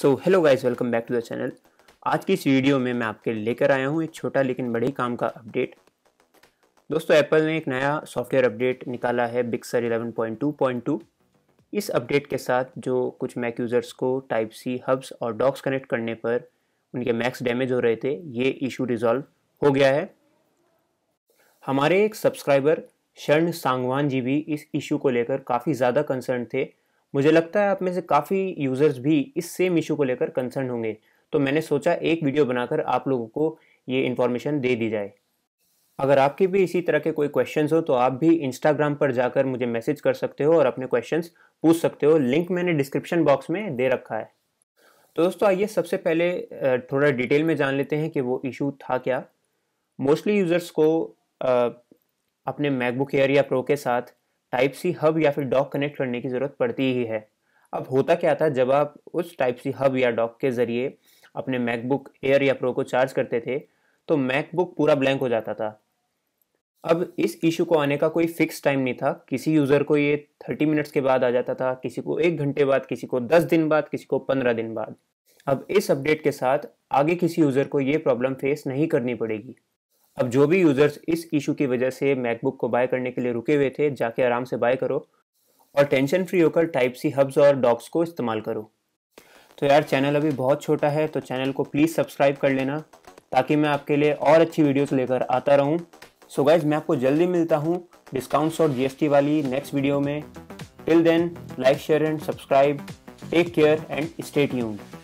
so hello guys welcome back to the channel आज की इस वीडियो में मैं आपके लेकर आया हूँ एक छोटा लेकिन बड़े काम का अपडेट दोस्तों एप्पल ने एक नया सॉफ्टवेयर अपडेट निकाला है बिग सर 11.2.2 इस अपडेट के साथ जो कुछ मैक यूज़र्स को टाइप सी हब्स और डॉक्स कनेक्ट करने पर उनके मैक्स डैमेज हो रहे थे ये इशू रिजॉल्व हो गया है हमारे एक सब्सक्राइबर शर्ण सांगवान जी भी इस इशू को लेकर काफ़ी ज़्यादा कंसर्न थे मुझे लगता है आप में से काफ़ी यूज़र्स भी इस सेम इशू को लेकर कंसर्न होंगे तो मैंने सोचा एक वीडियो बनाकर आप लोगों को ये इन्फॉर्मेशन दे दी जाए अगर आपके भी इसी तरह के कोई क्वेश्चंस हो तो आप भी इंस्टाग्राम पर जाकर मुझे मैसेज कर सकते हो और अपने क्वेश्चंस पूछ सकते हो लिंक मैंने डिस्क्रिप्शन बॉक्स में दे रखा है तो दोस्तों आइए सबसे पहले थोड़ा डिटेल में जान लेते हैं कि वो इशू था क्या मोस्टली यूज़र्स को अपने मैकबुक एयर या प्रो के साथ टाइप सी हब या फिर डॉक कनेक्ट करने की ज़रूरत पड़ती ही है अब होता क्या था जब आप उस टाइप सी हब या डॉक के ज़रिए अपने मैकबुक एयर या प्रो को चार्ज करते थे तो मैकबुक पूरा ब्लैंक हो जाता था अब इस इशू को आने का कोई फिक्स टाइम नहीं था किसी यूज़र को ये थर्टी मिनट्स के बाद आ जाता था किसी को एक घंटे बाद किसी को दस दिन बाद किसी को पंद्रह दिन बाद अब इस अपडेट के साथ आगे किसी यूज़र को ये प्रॉब्लम फेस नहीं करनी पड़ेगी अब जो भी यूज़र्स इस इशू की वजह से मैकबुक को बाय करने के लिए रुके हुए थे जाके आराम से बाय करो और टेंशन फ्री होकर टाइप सी हब्स और डॉक्स को इस्तेमाल करो तो यार चैनल अभी बहुत छोटा है तो चैनल को प्लीज़ सब्सक्राइब कर लेना ताकि मैं आपके लिए और अच्छी वीडियोस लेकर आता रहूं सो so गाइज मैं आपको जल्दी मिलता हूं डिस्काउंट्स और जीएसटी वाली नेक्स्ट वीडियो में till then like share and subscribe take care and stay tuned